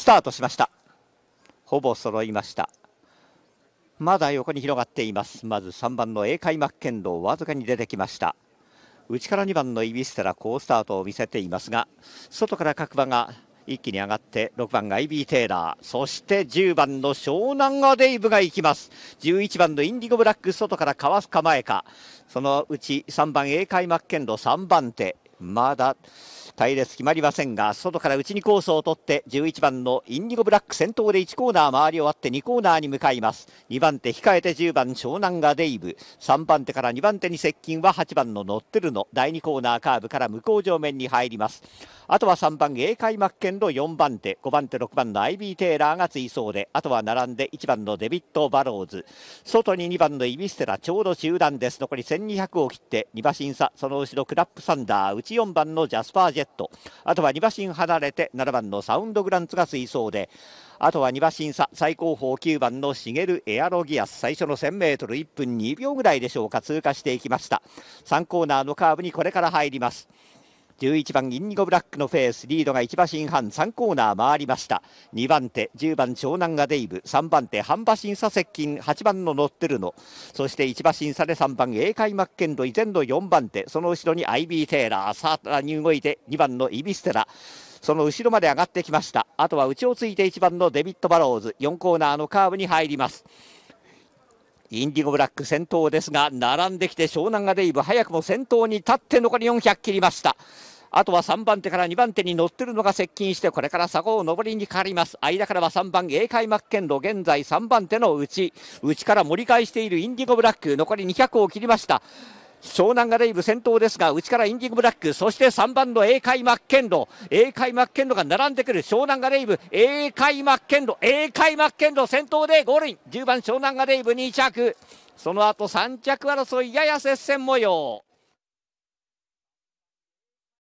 スタートしましたほぼ揃いましたまだ横に広がっていますまず3番の英会マッケンローわずかに出てきました内から2番のイビステラ好スタートを見せていますが外から各馬が一気に上がって6番がイビー・テイラーそして10番の湘南アデイブが行きます11番のインディゴブラック外からかわす構えかそのうち3番英会マッケンロー3番手まだ隊列決まりませんが外から内にコースを取って11番のインディゴブラック先頭で1コーナー回り終わって2コーナーに向かいます2番手控えて10番湘南がデイブ3番手から2番手に接近は8番のノッテルの第2コーナーカーブから向こう上面に入りますあとは3番英会マッケンの4番手5番手6番のアイビー・テイラーが追走であとは並んで1番のデビッド・バローズ外に2番のイビステラちょうど中段です残り1200を切って2馬身差その後ろクラップサンダー内4番のジャスパージェジェットあとは2馬身離れて7番のサウンドグランツが追走であとは2馬身差最高峰9番のシゲルエアロギアス最初の 1000m1 分2秒ぐらいでしょうか通過していきました3コーナーのカーブにこれから入ります11番インニゴブラックのフェースリードが1馬身半3コーナー回りました2番手10番長南がデイブ3番手半馬身差接近8番のノッテルノそして1馬身差で3番英会マッケンロイ前の4番手その後ろにアイビー・テイラーさらに動いて2番のイビステラその後ろまで上がってきましたあとは内をついて1番のデビッド・バローズ4コーナーのカーブに入りますインディゴブラック先頭ですが並んできて湘南がデイブ早くも先頭に立って残り400切りましたあとは3番手から2番手に乗ってるのが接近して、これから佐を上りに変わります。間からは3番、英海マッケン現在3番手の内。内から盛り返しているインディゴブラック、残り200を切りました。湘南がレイブ先頭ですが内からインディングブラックそして3番の英会マッケンロ英会マッケンロが並んでくる湘南がレイブ英会マッケンロ英会マッケンロ先頭でゴールイン10番湘南がレイブ2着その後3着争いやや接戦模様